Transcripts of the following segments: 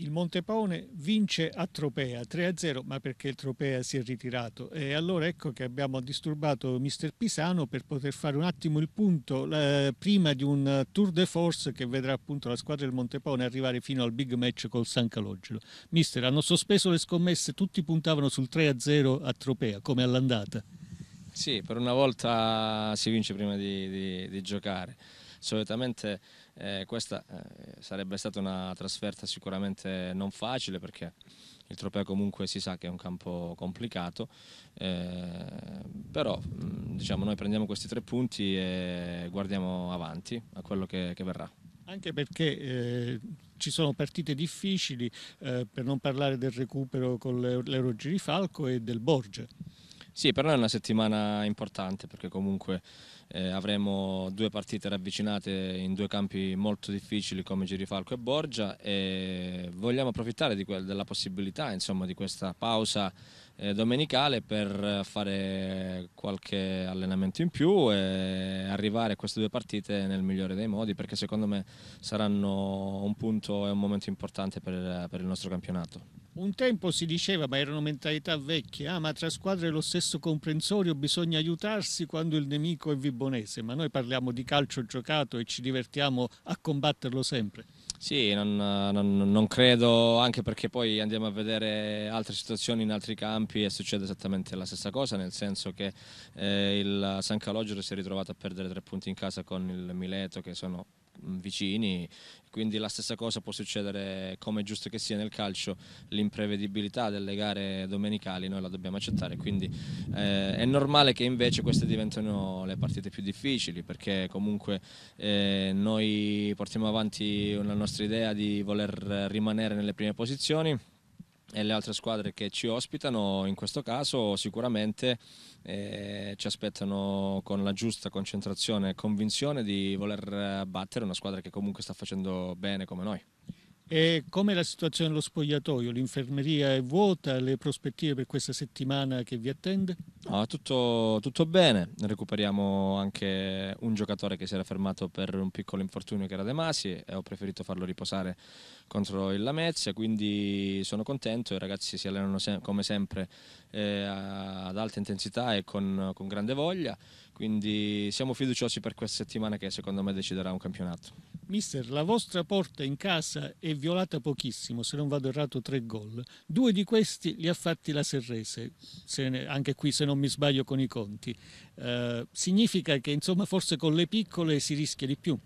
il Montepaone vince a Tropea 3-0, ma perché il Tropea si è ritirato. E allora ecco che abbiamo disturbato mister Pisano per poter fare un attimo il punto eh, prima di un tour de force che vedrà appunto la squadra del Montepaone arrivare fino al big match col San Calogero. Mister, hanno sospeso le scommesse, tutti puntavano sul 3-0 a Tropea, come all'andata. Sì, per una volta si vince prima di, di, di giocare solitamente eh, questa eh, sarebbe stata una trasferta sicuramente non facile perché il trofeo comunque si sa che è un campo complicato, eh, però mm, diciamo, noi prendiamo questi tre punti e guardiamo avanti a quello che, che verrà. Anche perché eh, ci sono partite difficili, eh, per non parlare del recupero con l'Eurogirifalco e del Borgia. Sì, per noi è una settimana importante perché comunque eh, avremo due partite ravvicinate in due campi molto difficili come Girifalco e Borgia e vogliamo approfittare della possibilità insomma, di questa pausa eh, domenicale per fare qualche allenamento in più e arrivare a queste due partite nel migliore dei modi perché secondo me saranno un punto e un momento importante per, per il nostro campionato. Un tempo si diceva, ma erano mentalità vecchie, ah, ma tra squadre lo stesso comprensorio bisogna aiutarsi quando il nemico è vibonese, ma noi parliamo di calcio giocato e ci divertiamo a combatterlo sempre. Sì, non, non, non, credo, anche perché poi andiamo a vedere altre situazioni in altri campi e succede esattamente la stessa cosa, nel senso che eh, il San Calogero si è ritrovato a perdere tre punti in casa con il Mileto, che sono Mm, vicini, quindi la stessa cosa può succedere come è giusto che sia nel calcio, l'imprevedibilità delle gare domenicali noi la dobbiamo accettare, quindi eh, è normale che invece queste diventino le partite più difficili perché comunque eh, noi portiamo avanti la nostra idea di voler rimanere nelle prime posizioni e le altre squadre che ci ospitano in questo caso sicuramente eh, ci aspettano con la giusta concentrazione e convinzione di voler eh, battere una squadra che comunque sta facendo bene come noi. E come la situazione dello spogliatoio? L'infermeria è vuota? Le prospettive per questa settimana che vi attende? No, tutto, tutto, bene. Recuperiamo anche un giocatore che si era fermato per un piccolo infortunio che era De Masi e ho preferito farlo riposare contro il Lamezia, quindi sono contento. I ragazzi si allenano se come sempre eh, ad alta intensità e con, con grande voglia. Quindi siamo fiduciosi per questa settimana che secondo me deciderà un campionato. Mister, la vostra porta in casa è violata pochissimo, se non vado errato tre gol. Due di questi li ha fatti la Serrese, ne, anche qui se non mi sbaglio con i conti. Eh, significa che insomma forse con le piccole si rischia di più?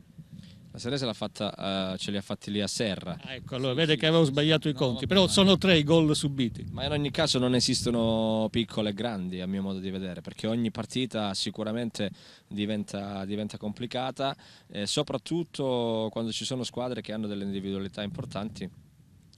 La Serese fatta, uh, ce li ha fatti lì a Serra. Ah, ecco, allora vede che avevo sbagliato i no, conti, però sono tre i gol subiti. Ma in ogni caso non esistono piccole e grandi a mio modo di vedere, perché ogni partita sicuramente diventa, diventa complicata, eh, soprattutto quando ci sono squadre che hanno delle individualità importanti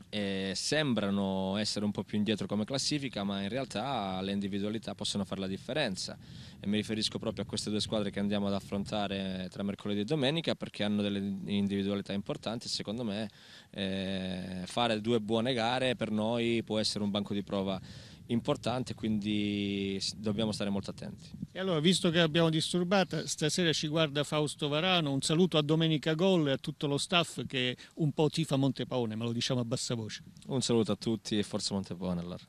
eh, sembrano essere un po' più indietro come classifica, ma in realtà le individualità possono fare la differenza. E mi riferisco proprio a queste due squadre che andiamo ad affrontare tra mercoledì e domenica perché hanno delle individualità importanti secondo me eh, fare due buone gare per noi può essere un banco di prova importante, quindi dobbiamo stare molto attenti. E allora, visto che abbiamo disturbata, stasera ci guarda Fausto Varano, un saluto a Domenica Gol e a tutto lo staff che un po' tifa Montepaone, ma lo diciamo a bassa voce. Un saluto a tutti e forza Montepaone allora.